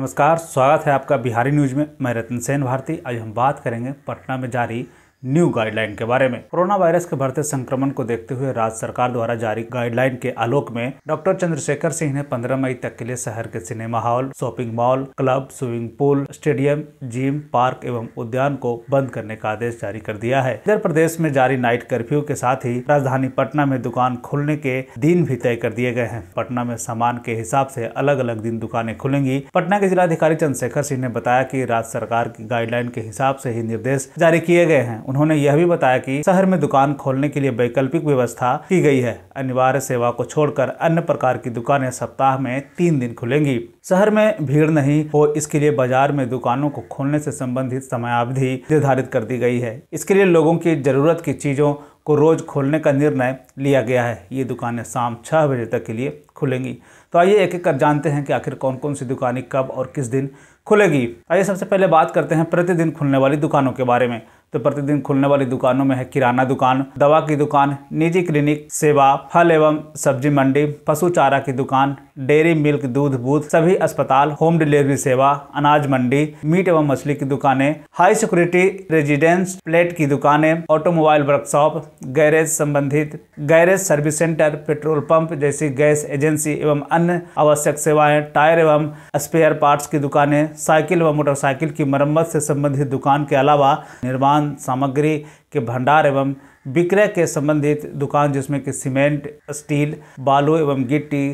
नमस्कार स्वागत है आपका बिहारी न्यूज में मैं रतन सेन भारती आज हम बात करेंगे पटना में जारी न्यू गाइडलाइन के बारे में कोरोना वायरस के बढ़ते संक्रमण को देखते हुए राज्य सरकार द्वारा जारी गाइडलाइन के आलोक में डॉक्टर चंद्रशेखर सिंह ने 15 मई तक के लिए शहर के cinema hall shopping mall club swimming pool stadium gym park एवं उद्यान को बंद करने का आदेश जारी कर दिया है इधर प्रदेश में जारी नाइट कर्फ्यू के साथ ही राजधानी पटना में दुकान खुलने के दिन भी तय कर दिए गए हैं पटना में सामान के हिसाब से अलग अलग दिन दुकानें खुलेंगी पटना के जिलाधिकारी चंद्रशेखर सिंह ने बताया की राज्य सरकार की गाइडलाइन के हिसाब से ही निर्देश जारी किए गए हैं उन्होंने यह भी बताया कि शहर में दुकान खोलने के लिए वैकल्पिक व्यवस्था की गई है अनिवार्य सेवा को छोड़कर अन्य प्रकार की दुकानें सप्ताह में तीन दिन खुलेंगी शहर में भीड़ नहीं हो इसके लिए बाजार में दुकानों को खोलने से संबंधित समयावधि निर्धारित कर दी गई है इसके लिए लोगों की जरूरत की चीजों को रोज खोलने का निर्णय लिया गया है ये दुकानें शाम छह बजे तक के लिए खुलेंगी तो आइए एक एक कर जानते हैं कि आखिर कौन कौन सी दुकानें कब और किस दिन खुलेगी आइए सबसे पहले बात करते हैं प्रतिदिन खुलने वाली दुकानों के बारे में तो प्रतिदिन खुलने वाली दुकानों में है किराना दुकान दवा की दुकान निजी क्लिनिक सेवा फल एवं सब्जी मंडी पशु चारा की दुकान डेयरी मिल्क दूध बूथ सभी अस्पताल होम डिलीवरी सेवा अनाज मंडी मीट एवं मछली की दुकानें हाई सिक्योरिटी रेजिडेंस प्लेट की दुकानें ऑटोमोबाइल वर्कशॉप गैरेज संबंधित garage service centre petrol pump जैसी गैस एजेंसी एवं अन्य आवश्यक सेवाएं टायर एवं स्पेयर पार्ट्स की दुकानें साइकिल एवं मोटरसाइकिल की मरम्मत से संबंधित दुकान के अलावा निर्माण दुकान सामग्री के भंडार एवं विक्रय के संबंधित दुकान जिसमें कि सीमेंट स्टील बालू एवं गिट्टी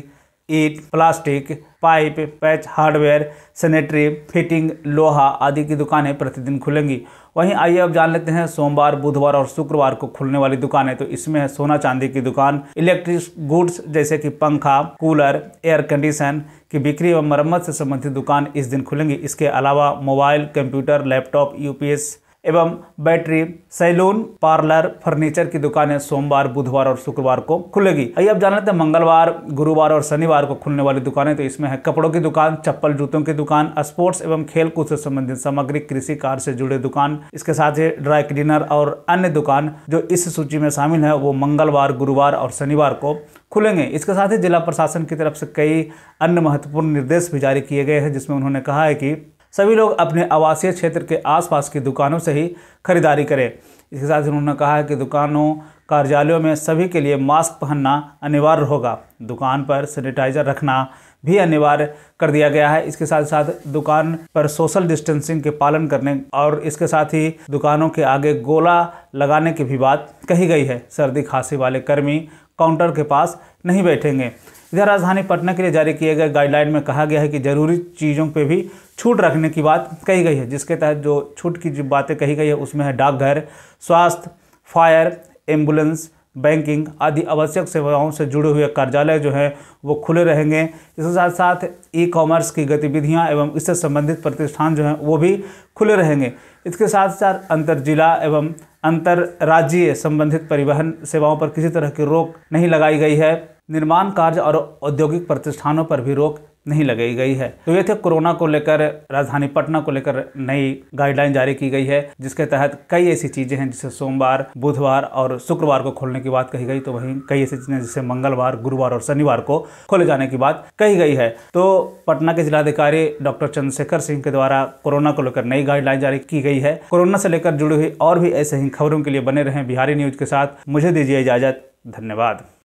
ईट plastic pipe patch hardware sanitary fitting लोहा आदि की दुकानें प्रतिदिन खुलेंगी वहीं आइए अब जान लेते हैं सोमवार बुधवार और शुक्रवार को खुलने वाली दुकानें तो इसमें है सोना चांदी की दुकान इलेक्ट्रिक गुड्स जैसे कि पंखा कूलर एयर कंडीशन की बिक्री एवं मरम्मत से संबंधित दुकान इस दिन खुलेंगी इसके अलावा मोबाइल कंप्यूटर लैपटॉप यूपीएस एवं बैटरी सैलून पार्लर फर्नीचर की दुकानें सोमवार बुधवार और शुक्रवार को खुलेगी आइए आप जान लेते हैं मंगलवार गुरुवार और शनिवार को खुलने वाली दुकानें तो इसमें है कपड़ों की दुकान चप्पल जूतों की दुकान स्पोर्ट्स एवं खेल कूद से संबंधित सामग्री कृषि कार्य से जुड़े दुकान इसके साथ ही ड्राई क्लीनर और अन्य दुकान जो इस सूची में शामिल है वो मंगलवार गुरुवार और शनिवार को खुलेंगे इसके साथ ही जिला प्रशासन की तरफ से कई अन्य महत्वपूर्ण निर्देश भी जारी किए गए हैं जिसमें उन्होंने कहा है कि सभी लोग अपने आवासीय क्षेत्र के आसपास की दुकानों से ही खरीदारी करें इसके साथ ही उन्होंने कहा है कि दुकानों कार्यालयों में सभी के लिए मास्क पहनना अनिवार्य होगा दुकान पर सैनिटाइजर रखना भी अनिवार्य कर दिया गया है इसके साथ साथ दुकान पर सोशल डिस्टेंसिंग के पालन करने और इसके साथ ही दुकानों के आगे गोला लगाने की भी बात कही गई है सर्दी खांसी वाले कर्मी काउंटर के पास नहीं बैठेंगे इधर राजधानी पटना के लिए जारी किए गए गाइडलाइन में कहा गया है कि जरूरी चीज़ों पे भी छूट रखने की बात कही गई है जिसके तहत जो छूट की जो बातें कही गई है उसमें है डाकघर स्वास्थ्य फायर एम्बुलेंस बैंकिंग आदि आवश्यक सेवाओं से जुड़े हुए कार्यालय जो हैं वो खुले रहेंगे इसके साथ साथ ई कॉमर्स की गतिविधियां एवं इससे संबंधित प्रतिष्ठान जो हैं वो भी खुले रहेंगे इसके साथ साथ अंतर जिला एवं अंतर राज्य संबंधित परिवहन सेवाओं पर किसी तरह की रोक नहीं लगाई गई है निर्माण कार्य और औद्योगिक प्रतिष्ठानों पर भी रोक नहीं लगाई गई है तो ये थे कोरोना को लेकर राजधानी पटना को लेकर नई गाइडलाइन जारी की गई है जिसके तहत कई ऐसी चीजें हैं जिसे सोमवार बुधवार और शुक्रवार को खोलने की बात कही गई तो वहीं कई ऐसी चीजें जिसे मंगलवार गुरुवार और शनिवार को खोले जाने की बात कही गई है तो पटना के जिलाधिकारी डॉक्टर चंद्रशेखर सिंह के द्वारा कोरोना को लेकर नई गाइडलाइन जारी की गई है कोरोना से लेकर जुड़ी हुई और भी ऐसे ही खबरों के लिए बने रहे बिहारी न्यूज के साथ मुझे दीजिए इजाजत धन्यवाद